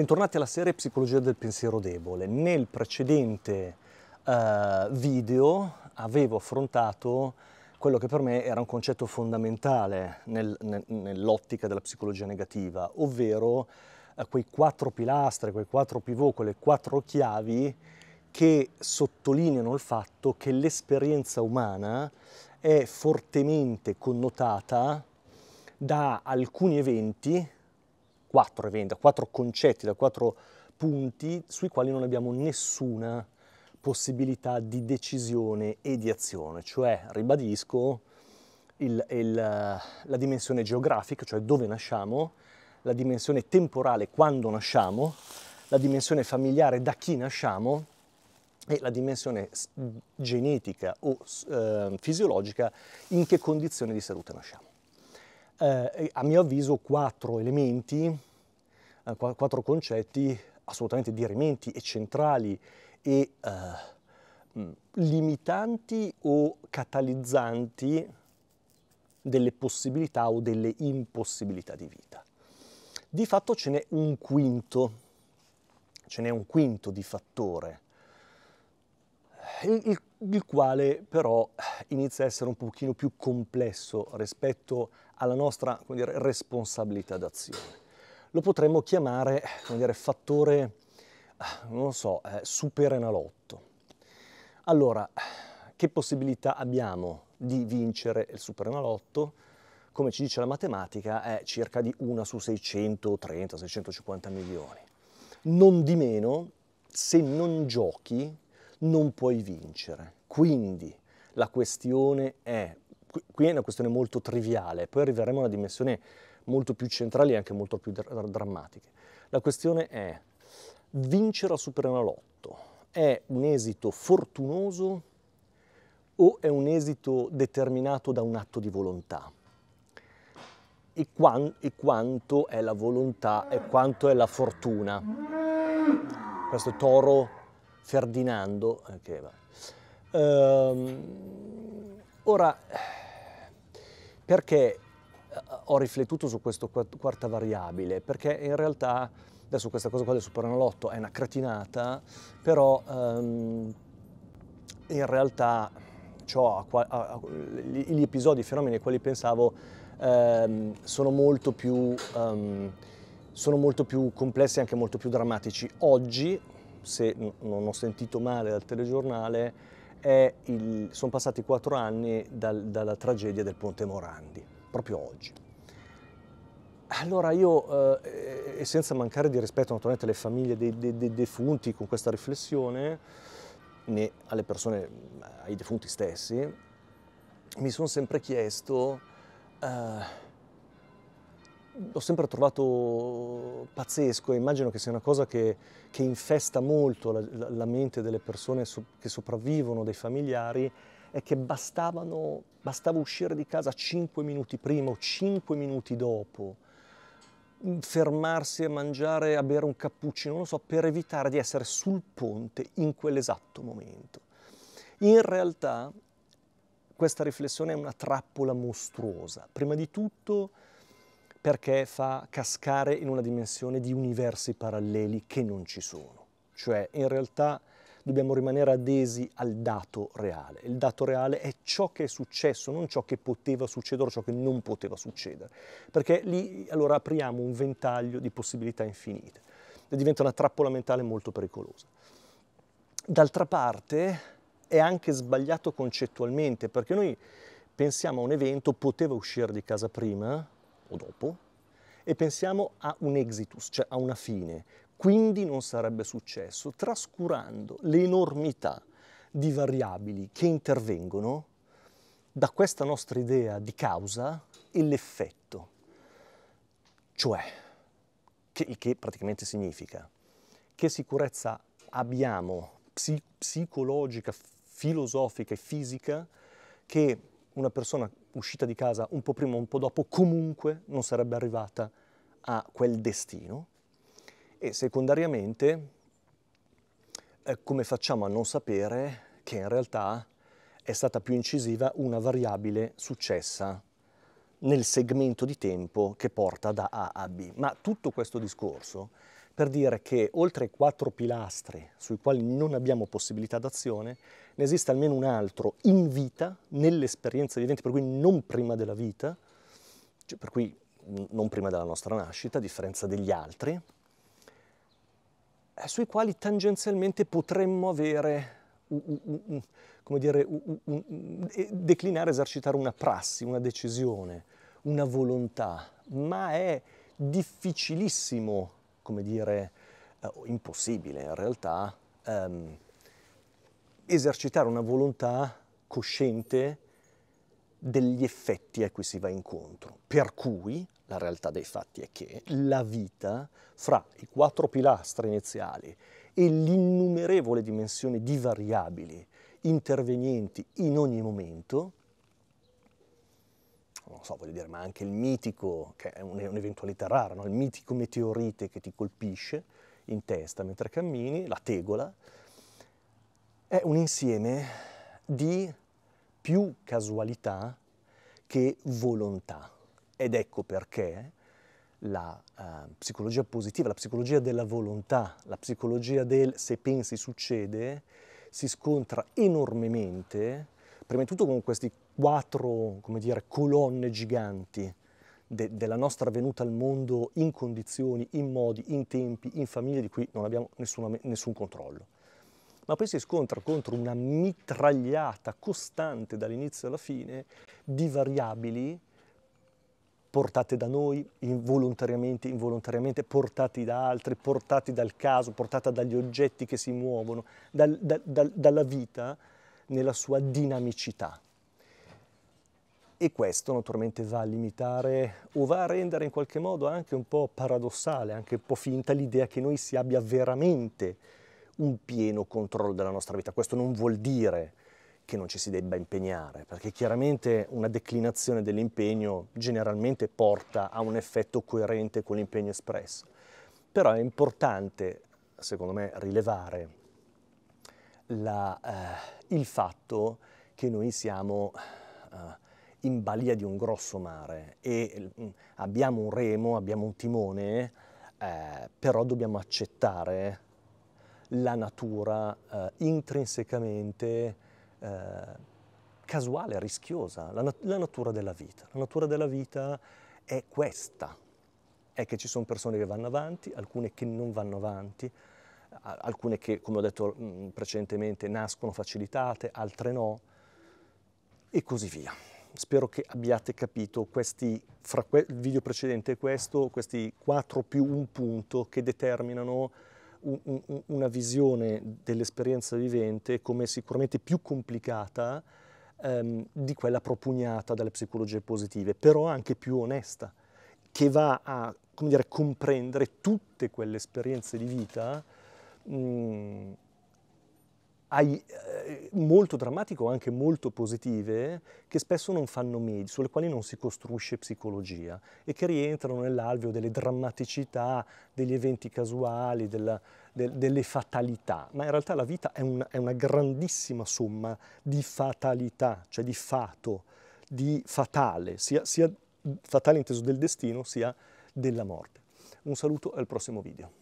Bentornati alla serie Psicologia del pensiero debole. Nel precedente eh, video avevo affrontato quello che per me era un concetto fondamentale nel, nel, nell'ottica della psicologia negativa, ovvero eh, quei quattro pilastri, quei quattro pivot, quelle quattro chiavi che sottolineano il fatto che l'esperienza umana è fortemente connotata da alcuni eventi quattro eventi, quattro concetti, da quattro punti sui quali non abbiamo nessuna possibilità di decisione e di azione, cioè, ribadisco, il, il, la dimensione geografica, cioè dove nasciamo, la dimensione temporale quando nasciamo, la dimensione familiare da chi nasciamo e la dimensione genetica o eh, fisiologica in che condizione di salute nasciamo eh, a mio avviso quattro elementi, eh, quattro concetti assolutamente dirimenti e centrali e eh, mm, limitanti o catalizzanti delle possibilità o delle impossibilità di vita. Di fatto ce n'è un quinto, ce n'è un quinto di fattore. Il, il il quale però inizia a essere un pochino più complesso rispetto alla nostra dire, responsabilità d'azione. Lo potremmo chiamare dire, fattore, non lo so, eh, superenalotto. Allora, che possibilità abbiamo di vincere il superenalotto? Come ci dice la matematica, è circa di 1 su 630-650 milioni. Non di meno, se non giochi, non puoi vincere. Quindi la questione è, qui è una questione molto triviale, poi arriveremo a una dimensione molto più centrale e anche molto più dr- drammatica. La questione è, vincere al Superenalotto è un esito fortunoso o è un esito determinato da un atto di volontà? E, quan- e quanto è la volontà e quanto è la fortuna? Questo toro Ferdinando. Okay, eh, ehm, ora, perché eh, ho riflettuto su questa quarta variabile? Perché in realtà, adesso questa cosa qua del superanalotto è una cretinata, però ehm, in realtà ciò, gli episodi, i fenomeni ai quali pensavo ehm, sono, molto più, ehm, sono molto più complessi e anche molto più drammatici oggi se non ho sentito male dal telegiornale, il, sono passati quattro anni dal, dalla tragedia del Ponte Morandi, proprio oggi. Allora io, eh, e senza mancare di rispetto naturalmente alle famiglie dei, dei, dei defunti con questa riflessione, né alle persone, ai defunti stessi, mi sono sempre chiesto... Eh, l'ho sempre trovato pazzesco e immagino che sia una cosa che, che infesta molto la, la, mente delle persone so, che sopravvivono, dei familiari, è che bastavano, bastava uscire di casa 5 minuti prima o 5 minuti dopo, mm, fermarsi a mangiare, a bere un cappuccino, non lo so, per evitare di essere sul ponte in quell'esatto momento. In realtà questa riflessione è una trappola mostruosa. Prima di tutto perché fa cascare in una dimensione di universi paralleli che non ci sono. Cioè, in realtà dobbiamo rimanere adesi al dato reale. Il dato reale è ciò che è successo, non ciò che poteva succedere o ciò che non poteva succedere. Perché lì allora apriamo un ventaglio di possibilità infinite e diventa una trappola mentale molto pericolosa. D'altra parte è anche sbagliato concettualmente perché noi pensiamo a un evento, poteva uscire di casa prima, o dopo, e pensiamo a un exitus, cioè a una fine. Quindi non sarebbe successo, trascurando l'enormità di variabili che intervengono da questa nostra idea di causa e l'effetto. Cioè, che, che praticamente significa che sicurezza abbiamo psi, psicologica, filosofica e fisica che una persona uscita di casa un po' prima o un po' dopo comunque non sarebbe arrivata a quel destino e secondariamente eh, come facciamo a non sapere che in realtà è stata più incisiva una variabile successa nel segmento di tempo che porta da A a B. Ma tutto questo discorso per dire che oltre ai quattro pilastri sui quali non abbiamo possibilità d'azione, ne esiste almeno un altro in vita, nell'esperienza di eventi, per cui non prima della vita, cioè per cui non prima della nostra nascita, a differenza degli altri, eh, sui quali tangenzialmente potremmo avere, un, come dire, declinare, esercitare una prassi, una decisione, una volontà, ma è difficilissimo, come dire, eh, o impossibile in realtà, um, esercitare una volontà cosciente degli effetti a cui si va incontro. Per cui la realtà dei fatti è che la vita, fra i quattro pilastri iniziali e l'innumerevole dimensione di variabili intervenienti in ogni momento, non so, voglio dire, ma anche il mitico, che è un'eventualità rara, no? il mitico meteorite che ti colpisce in testa mentre cammini, la tegola, è un insieme di più casualità che volontà. Ed ecco perché la uh, psicologia positiva, la psicologia della volontà, la psicologia del se pensi succede, si scontra enormemente, prima di tutto con queste quattro dire, colonne giganti de della nostra venuta al mondo in condizioni, in modi, in tempi, in famiglie di cui non abbiamo nessuna, nessun controllo ma poi si scontra contro una mitragliata costante dall'inizio alla fine di variabili portate da noi involontariamente, involontariamente, portati da altri, portati dal caso, portate dagli oggetti che si muovono, dal, da, da, dalla vita nella sua dinamicità. E questo naturalmente va a limitare o va a rendere in qualche modo anche un po' paradossale, anche un po' finta l'idea che noi si abbia veramente un pieno controllo della nostra vita. Questo non vuol dire che non ci si debba impegnare, perché chiaramente una declinazione dell'impegno generalmente porta a un effetto coerente con l'impegno espresso. Però è importante, secondo me, rilevare la, eh, il fatto che noi siamo eh, in balia di un grosso mare e mh, mm, abbiamo un remo, abbiamo un timone, eh, però dobbiamo accettare la natura eh, intrinsecamente eh, casuale, rischiosa, la, nat la natura della vita. La natura della vita è questa, è che ci sono persone che vanno avanti, alcune che non vanno avanti, alcune che, come ho detto mh, mm, precedentemente, nascono facilitate, altre no, e così via. Spero che abbiate capito questi, fra que il video precedente e questo, questi 4 più un punto che determinano un, un, una visione dell'esperienza vivente come sicuramente più complicata ehm, di quella propugnata dalle psicologie positive, però anche più onesta, che va a dire, comprendere tutte quelle esperienze di vita mh, mm, ai, molto drammatiche o anche molto positive che spesso non fanno media, sulle quali non si costruisce psicologia e che rientrano nell'alveo delle drammaticità, degli eventi casuali, della, del, delle fatalità, ma in realtà la vita è, un, è una grandissima somma di fatalità, cioè di fatto, di fatale, sia, sia fatale inteso del destino sia della morte. Un saluto al prossimo video.